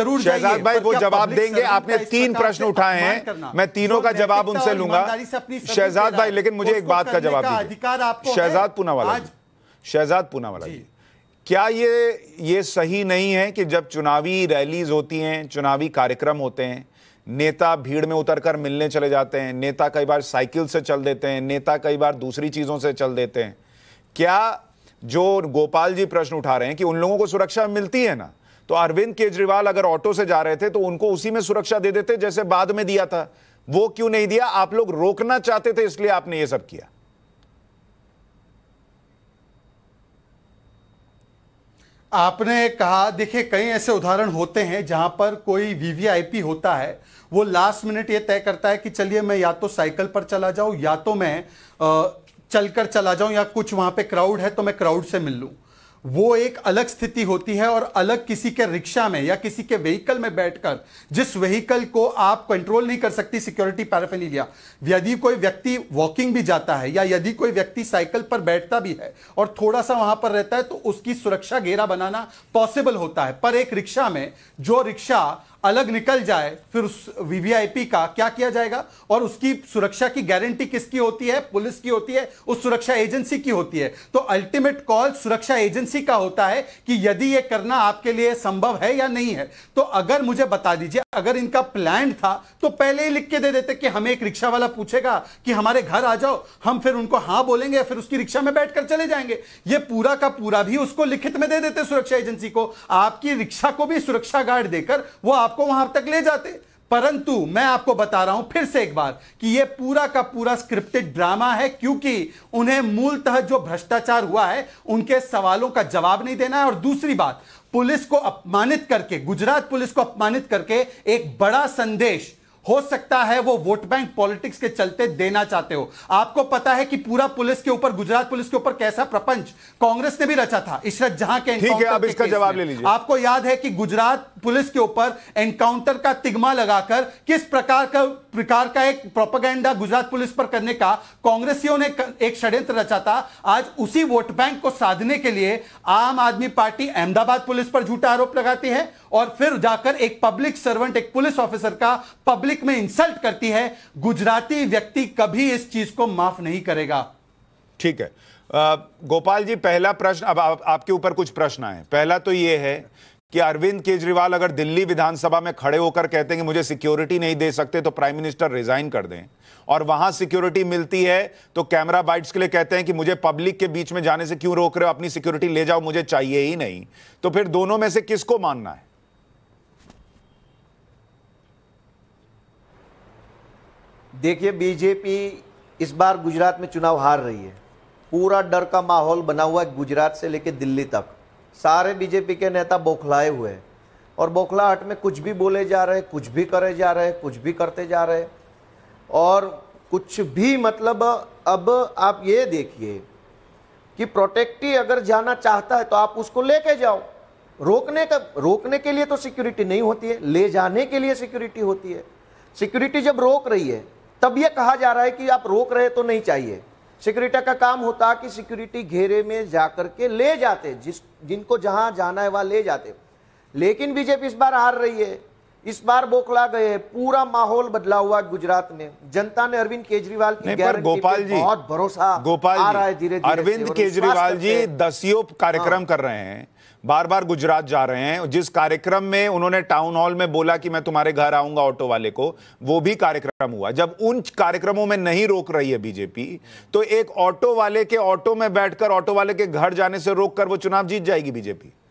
जरूर शहजाद भाई वो जवाब देंगे आपने तीन प्रश्न उठाए हैं मैं तीनों का जवाब उनसे लूंगा शहजाद भाई लेकिन मुझे एक बात का जवाब अधिकार शहजाद पूनावाला शहजाद पूनावाला जी क्या ये ये सही नहीं है कि जब चुनावी रैलीज होती हैं चुनावी कार्यक्रम होते हैं नेता भीड़ में उतरकर मिलने चले जाते हैं नेता कई बार साइकिल से चल देते हैं नेता कई बार दूसरी चीज़ों से चल देते हैं क्या जो गोपाल जी प्रश्न उठा रहे हैं कि उन लोगों को सुरक्षा मिलती है ना तो अरविंद केजरीवाल अगर ऑटो से जा रहे थे तो उनको उसी में सुरक्षा दे देते जैसे बाद में दिया था वो क्यों नहीं दिया आप लोग रोकना चाहते थे इसलिए आपने ये सब किया आपने कहा देखिए कई ऐसे उदाहरण होते हैं जहां पर कोई वीवीआईपी होता है वो लास्ट मिनट ये तय करता है कि चलिए मैं या तो साइकिल पर चला जाऊं या तो मैं चलकर चला जाऊं या कुछ वहां पे क्राउड है तो मैं क्राउड से मिल लूं वो एक अलग स्थिति होती है और अलग किसी के रिक्शा में या किसी के व्हीकल में बैठकर जिस व्हीकल को आप कंट्रोल नहीं कर सकती सिक्योरिटी पैराफेनिलिया यदि कोई व्यक्ति वॉकिंग भी जाता है या यदि कोई व्यक्ति साइकिल पर बैठता भी है और थोड़ा सा वहां पर रहता है तो उसकी सुरक्षा घेरा बनाना पॉसिबल होता है पर एक रिक्शा में जो रिक्शा अलग निकल जाए फिर उस वीवीआईपी का क्या किया जाएगा और उसकी सुरक्षा की गारंटी किसकी होती है पुलिस की होती है उस सुरक्षा एजेंसी की होती है तो अल्टीमेट कॉल सुरक्षा एजेंसी का होता है कि यदि यह करना आपके लिए संभव है या नहीं है तो अगर मुझे बता दीजिए अगर इनका प्लान था तो पहले ही लिख के दे देते कि हमें एक रिक्शा वाला पूछेगा कि हमारे घर आ जाओ हम फिर उनको हाँ बोलेंगे फिर उसकी रिक्शा में बैठकर चले जाएंगे ये पूरा का पूरा भी उसको लिखित में दे देते सुरक्षा एजेंसी को आपकी रिक्शा को भी सुरक्षा गार्ड देकर वो आप आपको वहां तक ले जाते परंतु मैं आपको बता रहा हूं फिर से एक बार कि यह पूरा का पूरा स्क्रिप्टेड ड्रामा है क्योंकि उन्हें मूलतः जो भ्रष्टाचार हुआ है उनके सवालों का जवाब नहीं देना है और दूसरी बात पुलिस को अपमानित करके गुजरात पुलिस को अपमानित करके एक बड़ा संदेश हो सकता है वो वोट बैंक पॉलिटिक्स के चलते देना चाहते हो आपको पता है कि पूरा पुलिस के ऊपर गुजरात पुलिस के ऊपर कैसा प्रपंच कांग्रेस ने भी रचा था इशरत जहां के ठीक है अब इसका जवाब ले लीजिए आपको याद है कि गुजरात पुलिस के ऊपर एनकाउंटर का तिगमा लगाकर किस प्रकार का प्रकार का एक प्रोपागेंडा गुजरात पुलिस पर करने का कांग्रेसियों ने एक षड्यंत्र रचा था आज उसी वोट बैंक को साधने के लिए आम आदमी पार्टी अहमदाबाद पुलिस पर झूठा आरोप लगाती है और फिर जाकर एक पब्लिक सर्वेंट एक पुलिस ऑफिसर का पब्लिक पब्लिक में इंसल्ट करती है गुजराती व्यक्ति कभी इस चीज को माफ नहीं करेगा ठीक है गोपाल जी पहला प्रश्न अब आप, आपके ऊपर कुछ प्रश्न आए पहला तो ये है कि अरविंद केजरीवाल अगर दिल्ली विधानसभा में खड़े होकर कहते हैं कि मुझे सिक्योरिटी नहीं दे सकते तो प्राइम मिनिस्टर रिजाइन कर दें और वहां सिक्योरिटी मिलती है तो कैमरा बाइट्स के लिए कहते हैं कि मुझे पब्लिक के बीच में जाने से क्यों रोक रहे हो अपनी सिक्योरिटी ले जाओ मुझे चाहिए ही नहीं तो फिर दोनों में से किसको मानना है देखिए बीजेपी इस बार गुजरात में चुनाव हार रही है पूरा डर का माहौल बना हुआ है गुजरात से लेकर दिल्ली तक सारे बीजेपी के नेता बौखलाए हुए हैं और बौखलाहट में कुछ भी बोले जा रहे कुछ भी करे जा रहे हैं कुछ भी करते जा रहे और कुछ भी मतलब अब आप ये देखिए कि प्रोटेक्टी अगर जाना चाहता है तो आप उसको लेके जाओ रोकने का रोकने के लिए तो सिक्योरिटी नहीं होती है ले जाने के लिए सिक्योरिटी होती है सिक्योरिटी जब रोक रही है तब यह कहा जा रहा है कि आप रोक रहे तो नहीं चाहिए सिक्योरिटी का काम होता कि सिक्योरिटी घेरे में जाकर के ले जाते जिस जिनको जहां जाना है वहां ले जाते लेकिन बीजेपी इस बार हार रही है इस बार बोखला गए पूरा माहौल बदला हुआ गुजरात में जनता ने अरविंद केजरीवाल की पर गोपाल जी बहुत भरोसा गोपाल आ रहा है धीरे धीरे अरविंद केजरीवाल जी दसियों कार्यक्रम हाँ। कर रहे हैं बार बार गुजरात जा रहे हैं जिस कार्यक्रम में उन्होंने टाउन हॉल में बोला कि मैं तुम्हारे घर आऊंगा ऑटो वाले को वो भी कार्यक्रम हुआ जब उन कार्यक्रमों में नहीं रोक रही है बीजेपी तो एक ऑटो वाले के ऑटो में बैठकर ऑटो वाले के घर जाने से रोक कर वो चुनाव जीत जाएगी बीजेपी